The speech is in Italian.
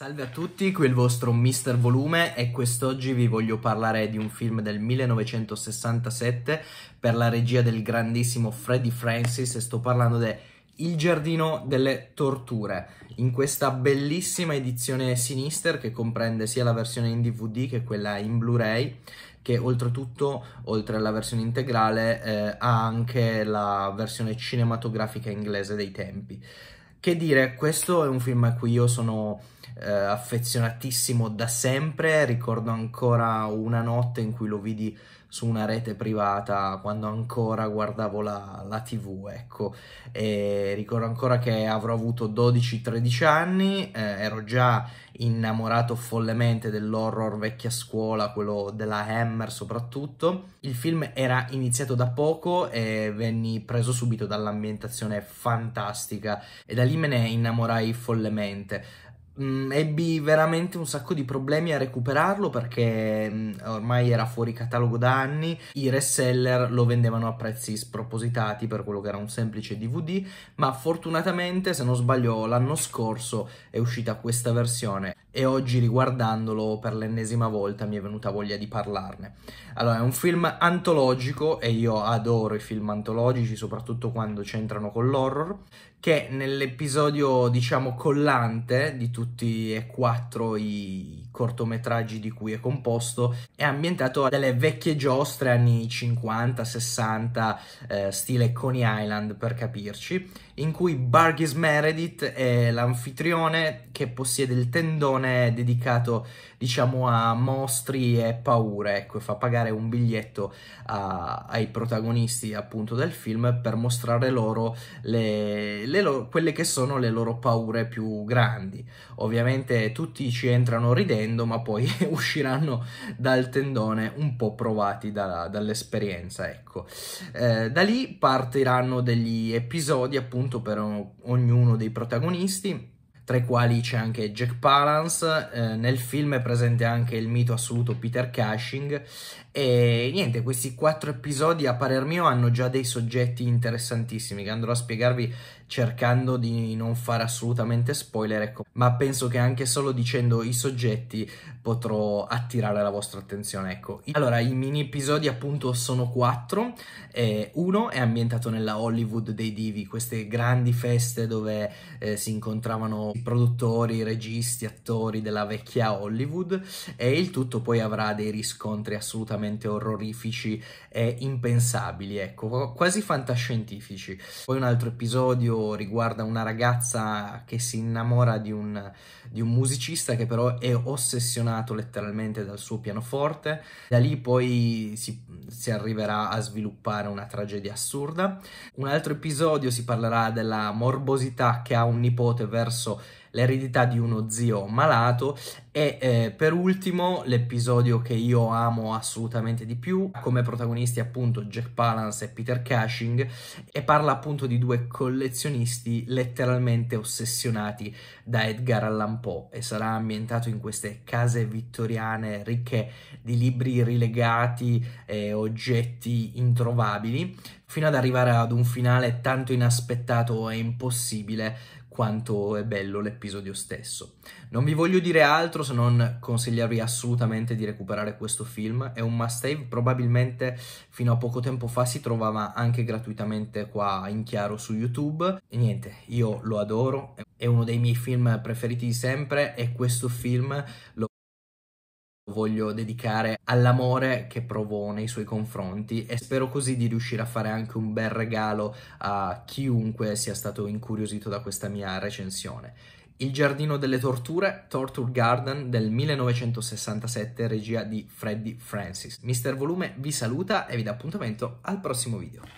Salve a tutti, qui il vostro Mister Volume e quest'oggi vi voglio parlare di un film del 1967 per la regia del grandissimo Freddy Francis e sto parlando di Il giardino delle torture, in questa bellissima edizione sinister che comprende sia la versione in DVD che quella in Blu-ray che oltretutto, oltre alla versione integrale, eh, ha anche la versione cinematografica inglese dei tempi. Che dire, questo è un film a cui io sono eh, affezionatissimo da sempre, ricordo ancora una notte in cui lo vidi su una rete privata quando ancora guardavo la, la tv ecco e ricordo ancora che avrò avuto 12-13 anni eh, ero già innamorato follemente dell'horror vecchia scuola, quello della Hammer soprattutto. Il film era iniziato da poco e venni preso subito dall'ambientazione fantastica e da lì me ne innamorai follemente mh, mm, ebbi veramente un sacco di problemi a recuperarlo perché mh, mm, ormai era fuori catalogo da anni, i reseller lo vendevano a prezzi spropositati per quello che era un semplice DVD, ma fortunatamente, se non sbaglio, l'anno scorso è uscita questa versione e oggi riguardandolo per l'ennesima volta mi è venuta voglia di parlarne. Allora, è un film antologico e io adoro i film antologici, soprattutto quando c'entrano con l'horror, che nell'episodio, diciamo, collante di tutto tutti e quattro i cortometraggi di cui è composto, è ambientato a delle vecchie giostre anni 50, 60, eh, stile Coney Island per capirci, in cui Burgess Meredith è l'anfitrione che possiede il tendone dedicato diciamo a mostri e paure, ecco, fa pagare un biglietto a, ai protagonisti appunto del film per mostrare loro, le, le loro quelle che sono le loro paure più grandi. Ovviamente tutti ci entrano ridendo partendo, ma poi usciranno dal tendone un po' provati da, dall'esperienza. Ecco. Eh, da lì partiranno degli episodi appunto per ognuno dei protagonisti tra i quali c'è anche Jack Palance, eh, nel film è presente anche il mito assoluto Peter Cushing e niente, questi quattro episodi a parer mio hanno già dei soggetti interessantissimi che andrò a spiegarvi cercando di non fare assolutamente spoiler, ecco, ma penso che anche solo dicendo i soggetti potrò attirare la vostra attenzione, ecco. Allora, i mini episodi appunto sono quattro, eh, uno è ambientato nella Hollywood dei divi, queste grandi feste dove eh, si incontravano produttori, registi, attori della vecchia Hollywood e il tutto poi avrà dei riscontri assolutamente orrorifici e impensabili, ecco, quasi fantascientifici. Poi un altro episodio riguarda una ragazza che si innamora di un, di un musicista che però è ossessionato letteralmente dal suo pianoforte, da lì poi si si arriverà a sviluppare una tragedia assurda. Un altro episodio si parlerà della morbosità che ha un nipote verso l'eredità di uno zio malato e eh, per ultimo l'episodio che io amo assolutamente di più, come protagonisti appunto Jack Palance e Peter Cushing e parla appunto di due collezionisti letteralmente ossessionati da Edgar Allan Poe e sarà ambientato in queste case vittoriane ricche di libri rilegati e oggetti introvabili fino ad arrivare ad un finale tanto inaspettato e impossibile quanto è bello l'episodio stesso. Non vi voglio dire altro se non consigliarvi assolutamente di recuperare questo film, è un must have, probabilmente fino a poco tempo fa si trovava anche gratuitamente qua in chiaro su YouTube e niente, io lo adoro, è uno dei miei film preferiti di sempre e questo film lo voglio dedicare all'amore che provo nei suoi confronti e spero così di riuscire a fare anche un bel regalo a chiunque sia stato incuriosito da questa mia recensione. Il giardino delle torture, Torture Garden del 1967, regia di Freddie Francis. Mister Volume vi saluta e vi dà appuntamento al prossimo video.